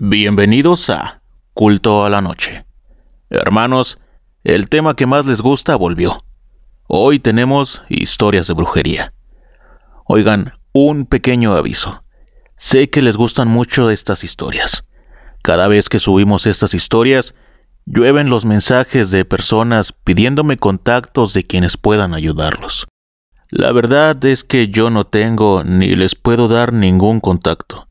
Bienvenidos a Culto a la Noche. Hermanos, el tema que más les gusta volvió. Hoy tenemos historias de brujería. Oigan, un pequeño aviso. Sé que les gustan mucho estas historias. Cada vez que subimos estas historias, llueven los mensajes de personas pidiéndome contactos de quienes puedan ayudarlos. La verdad es que yo no tengo ni les puedo dar ningún contacto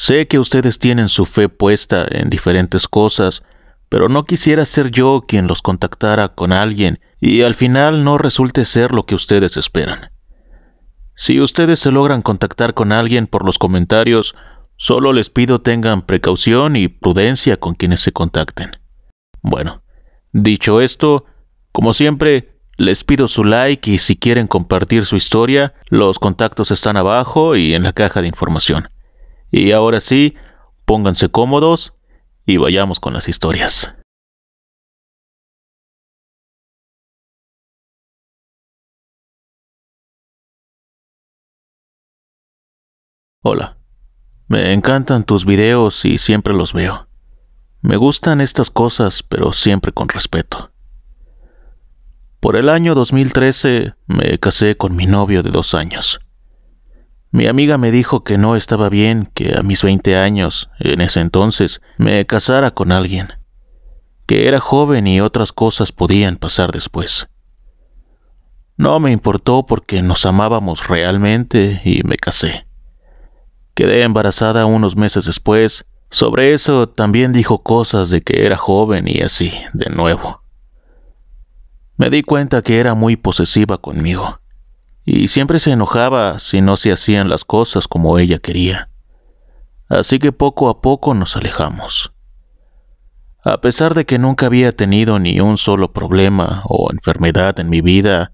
Sé que ustedes tienen su fe puesta en diferentes cosas, pero no quisiera ser yo quien los contactara con alguien y al final no resulte ser lo que ustedes esperan. Si ustedes se logran contactar con alguien por los comentarios, solo les pido tengan precaución y prudencia con quienes se contacten. Bueno, dicho esto, como siempre, les pido su like y si quieren compartir su historia, los contactos están abajo y en la caja de información. Y ahora sí, pónganse cómodos y vayamos con las historias. Hola, me encantan tus videos y siempre los veo. Me gustan estas cosas, pero siempre con respeto. Por el año 2013 me casé con mi novio de dos años. Mi amiga me dijo que no estaba bien que a mis 20 años, en ese entonces, me casara con alguien, que era joven y otras cosas podían pasar después. No me importó porque nos amábamos realmente y me casé. Quedé embarazada unos meses después, sobre eso también dijo cosas de que era joven y así, de nuevo. Me di cuenta que era muy posesiva conmigo y siempre se enojaba si no se hacían las cosas como ella quería. Así que poco a poco nos alejamos. A pesar de que nunca había tenido ni un solo problema o enfermedad en mi vida,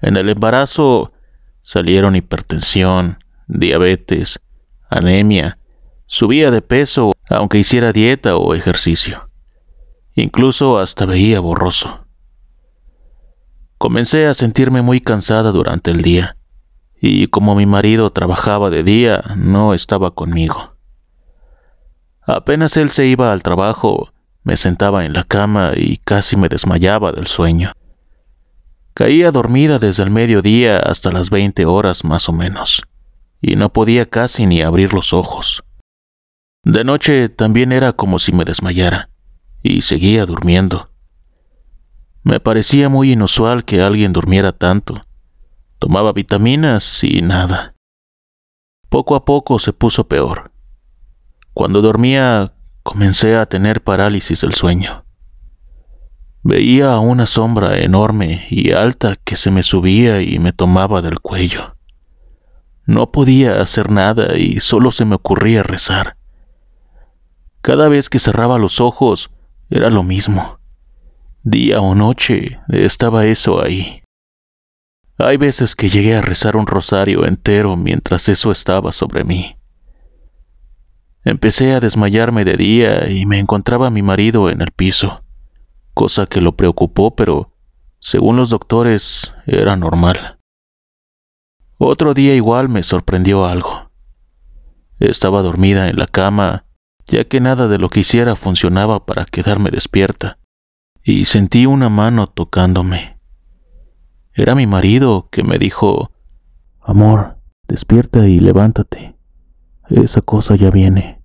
en el embarazo salieron hipertensión, diabetes, anemia, subía de peso aunque hiciera dieta o ejercicio. Incluso hasta veía borroso. Comencé a sentirme muy cansada durante el día, y como mi marido trabajaba de día, no estaba conmigo. Apenas él se iba al trabajo, me sentaba en la cama y casi me desmayaba del sueño. Caía dormida desde el mediodía hasta las 20 horas más o menos, y no podía casi ni abrir los ojos. De noche también era como si me desmayara, y seguía durmiendo. Me parecía muy inusual que alguien durmiera tanto. Tomaba vitaminas y nada. Poco a poco se puso peor. Cuando dormía comencé a tener parálisis del sueño. Veía a una sombra enorme y alta que se me subía y me tomaba del cuello. No podía hacer nada y solo se me ocurría rezar. Cada vez que cerraba los ojos era lo mismo. Día o noche estaba eso ahí. Hay veces que llegué a rezar un rosario entero mientras eso estaba sobre mí. Empecé a desmayarme de día y me encontraba mi marido en el piso, cosa que lo preocupó, pero según los doctores era normal. Otro día igual me sorprendió algo. Estaba dormida en la cama, ya que nada de lo que hiciera funcionaba para quedarme despierta y sentí una mano tocándome. Era mi marido que me dijo, Amor, despierta y levántate. Esa cosa ya viene.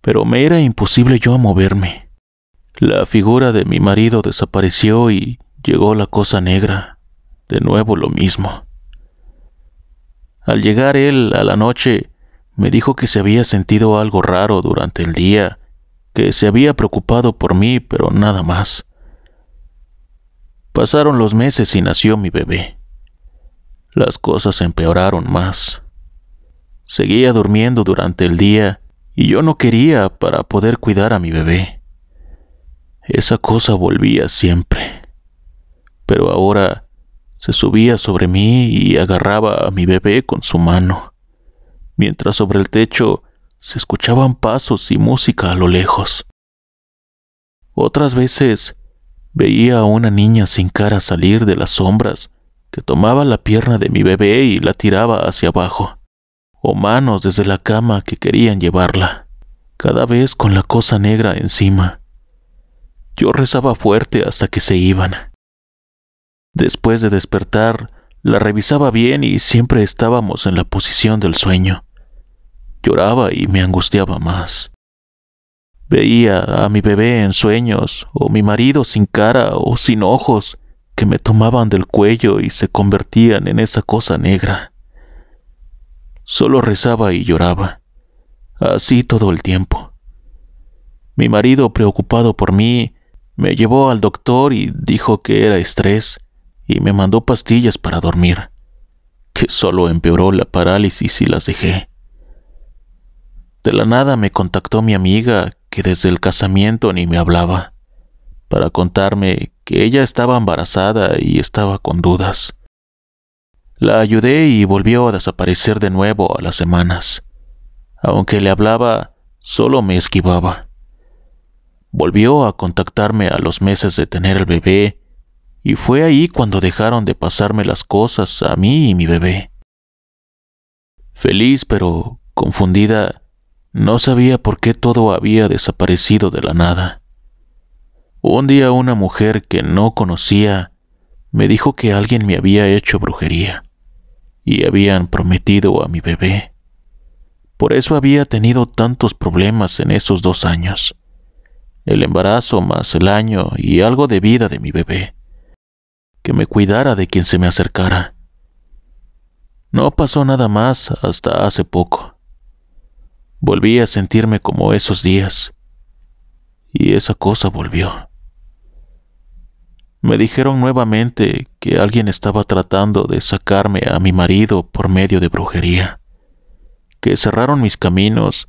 Pero me era imposible yo moverme. La figura de mi marido desapareció y llegó la cosa negra. De nuevo lo mismo. Al llegar él a la noche, me dijo que se había sentido algo raro durante el día que se había preocupado por mí, pero nada más. Pasaron los meses y nació mi bebé. Las cosas empeoraron más. Seguía durmiendo durante el día y yo no quería para poder cuidar a mi bebé. Esa cosa volvía siempre. Pero ahora se subía sobre mí y agarraba a mi bebé con su mano, mientras sobre el techo se escuchaban pasos y música a lo lejos. Otras veces veía a una niña sin cara salir de las sombras, que tomaba la pierna de mi bebé y la tiraba hacia abajo, o manos desde la cama que querían llevarla, cada vez con la cosa negra encima. Yo rezaba fuerte hasta que se iban. Después de despertar, la revisaba bien y siempre estábamos en la posición del sueño Lloraba y me angustiaba más. Veía a mi bebé en sueños, o mi marido sin cara o sin ojos, que me tomaban del cuello y se convertían en esa cosa negra. Solo rezaba y lloraba, así todo el tiempo. Mi marido, preocupado por mí, me llevó al doctor y dijo que era estrés y me mandó pastillas para dormir, que solo empeoró la parálisis y las dejé. De la nada me contactó mi amiga, que desde el casamiento ni me hablaba, para contarme que ella estaba embarazada y estaba con dudas. La ayudé y volvió a desaparecer de nuevo a las semanas. Aunque le hablaba, solo me esquivaba. Volvió a contactarme a los meses de tener el bebé, y fue ahí cuando dejaron de pasarme las cosas a mí y mi bebé. Feliz pero confundida, no sabía por qué todo había desaparecido de la nada. Un día una mujer que no conocía me dijo que alguien me había hecho brujería y habían prometido a mi bebé. Por eso había tenido tantos problemas en esos dos años. El embarazo más el año y algo de vida de mi bebé. Que me cuidara de quien se me acercara. No pasó nada más hasta hace poco Volví a sentirme como esos días. Y esa cosa volvió. Me dijeron nuevamente que alguien estaba tratando de sacarme a mi marido por medio de brujería, que cerraron mis caminos,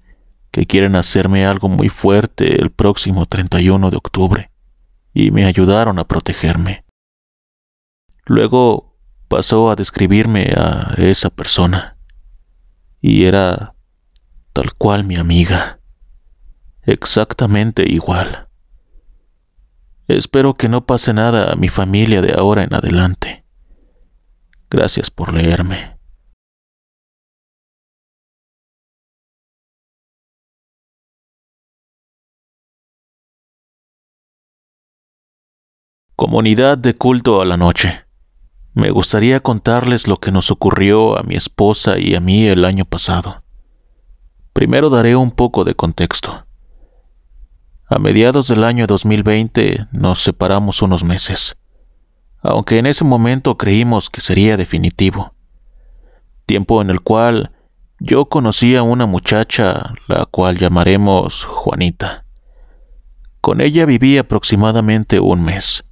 que quieren hacerme algo muy fuerte el próximo 31 de octubre, y me ayudaron a protegerme. Luego pasó a describirme a esa persona, y era tal cual mi amiga. Exactamente igual. Espero que no pase nada a mi familia de ahora en adelante. Gracias por leerme. Comunidad de culto a la noche. Me gustaría contarles lo que nos ocurrió a mi esposa y a mí el año pasado. Primero daré un poco de contexto. A mediados del año 2020 nos separamos unos meses, aunque en ese momento creímos que sería definitivo. Tiempo en el cual yo conocí a una muchacha, la cual llamaremos Juanita. Con ella viví aproximadamente un mes.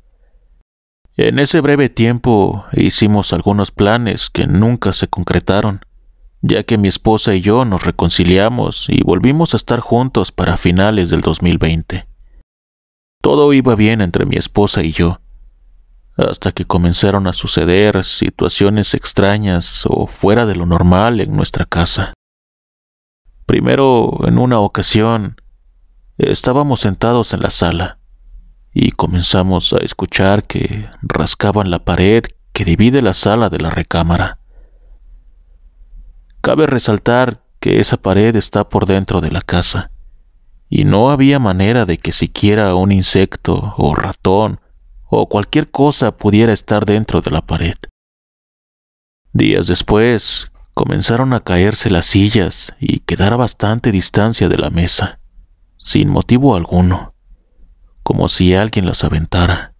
En ese breve tiempo hicimos algunos planes que nunca se concretaron ya que mi esposa y yo nos reconciliamos y volvimos a estar juntos para finales del 2020. Todo iba bien entre mi esposa y yo, hasta que comenzaron a suceder situaciones extrañas o fuera de lo normal en nuestra casa. Primero, en una ocasión, estábamos sentados en la sala y comenzamos a escuchar que rascaban la pared que divide la sala de la recámara. Cabe resaltar que esa pared está por dentro de la casa, y no había manera de que siquiera un insecto o ratón o cualquier cosa pudiera estar dentro de la pared. Días después, comenzaron a caerse las sillas y quedar a bastante distancia de la mesa, sin motivo alguno, como si alguien las aventara.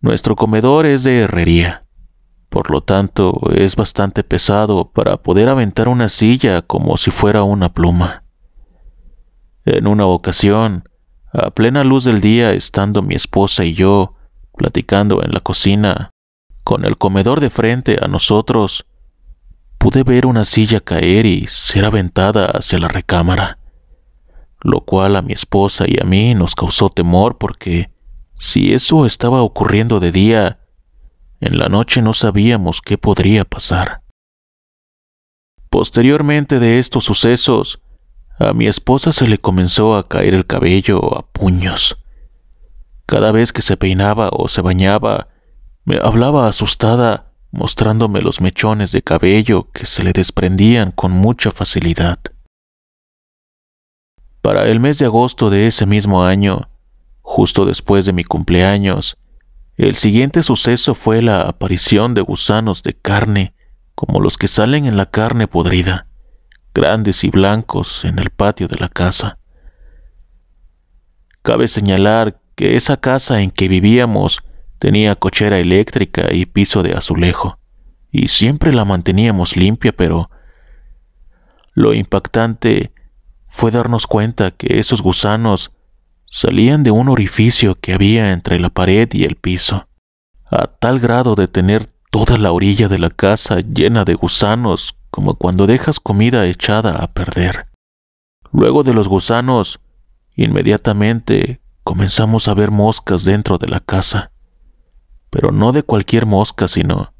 Nuestro comedor es de herrería, por lo tanto, es bastante pesado para poder aventar una silla como si fuera una pluma. En una ocasión, a plena luz del día, estando mi esposa y yo platicando en la cocina, con el comedor de frente a nosotros, pude ver una silla caer y ser aventada hacia la recámara, lo cual a mi esposa y a mí nos causó temor porque si eso estaba ocurriendo de día, en la noche no sabíamos qué podría pasar. Posteriormente de estos sucesos, a mi esposa se le comenzó a caer el cabello a puños. Cada vez que se peinaba o se bañaba, me hablaba asustada, mostrándome los mechones de cabello que se le desprendían con mucha facilidad. Para el mes de agosto de ese mismo año, justo después de mi cumpleaños, el siguiente suceso fue la aparición de gusanos de carne, como los que salen en la carne podrida, grandes y blancos en el patio de la casa. Cabe señalar que esa casa en que vivíamos tenía cochera eléctrica y piso de azulejo, y siempre la manteníamos limpia, pero lo impactante fue darnos cuenta que esos gusanos salían de un orificio que había entre la pared y el piso, a tal grado de tener toda la orilla de la casa llena de gusanos, como cuando dejas comida echada a perder. Luego de los gusanos, inmediatamente comenzamos a ver moscas dentro de la casa, pero no de cualquier mosca, sino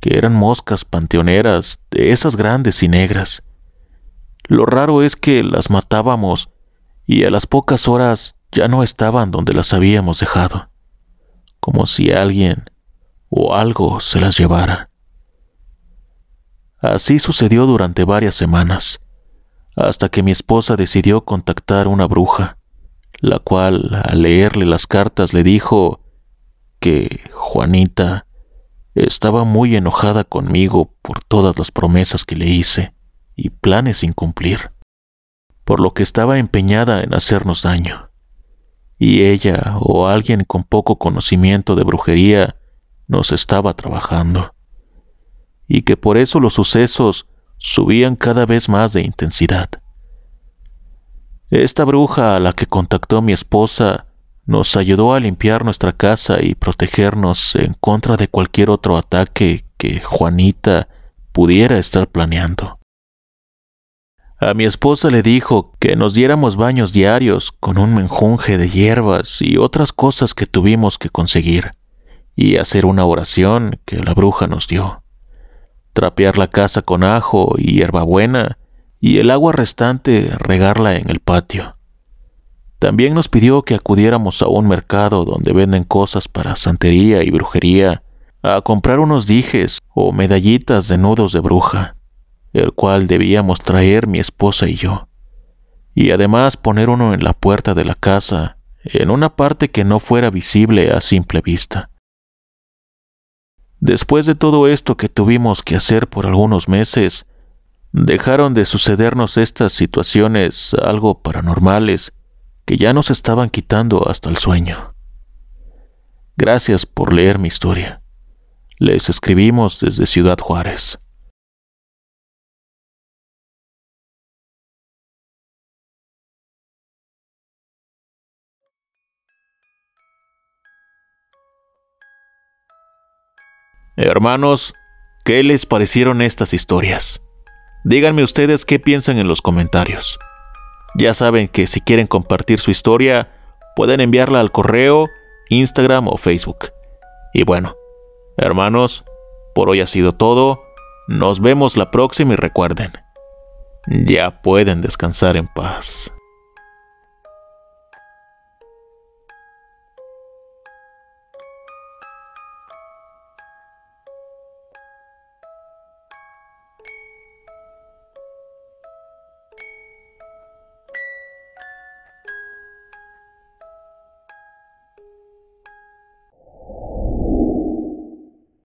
que eran moscas panteoneras, de esas grandes y negras. Lo raro es que las matábamos, y a las pocas horas ya no estaban donde las habíamos dejado, como si alguien o algo se las llevara. Así sucedió durante varias semanas, hasta que mi esposa decidió contactar una bruja, la cual al leerle las cartas le dijo que Juanita estaba muy enojada conmigo por todas las promesas que le hice y planes sin cumplir, por lo que estaba empeñada en hacernos daño y ella o alguien con poco conocimiento de brujería nos estaba trabajando, y que por eso los sucesos subían cada vez más de intensidad. Esta bruja a la que contactó mi esposa nos ayudó a limpiar nuestra casa y protegernos en contra de cualquier otro ataque que Juanita pudiera estar planeando. A mi esposa le dijo que nos diéramos baños diarios con un menjunje de hierbas y otras cosas que tuvimos que conseguir, y hacer una oración que la bruja nos dio, trapear la casa con ajo y hierbabuena, y el agua restante regarla en el patio. También nos pidió que acudiéramos a un mercado donde venden cosas para santería y brujería, a comprar unos dijes o medallitas de nudos de bruja el cual debíamos traer mi esposa y yo, y además poner uno en la puerta de la casa, en una parte que no fuera visible a simple vista. Después de todo esto que tuvimos que hacer por algunos meses, dejaron de sucedernos estas situaciones algo paranormales que ya nos estaban quitando hasta el sueño. Gracias por leer mi historia. Les escribimos desde Ciudad Juárez. Hermanos, ¿qué les parecieron estas historias? Díganme ustedes qué piensan en los comentarios. Ya saben que si quieren compartir su historia, pueden enviarla al correo, Instagram o Facebook. Y bueno, hermanos, por hoy ha sido todo. Nos vemos la próxima y recuerden, ya pueden descansar en paz.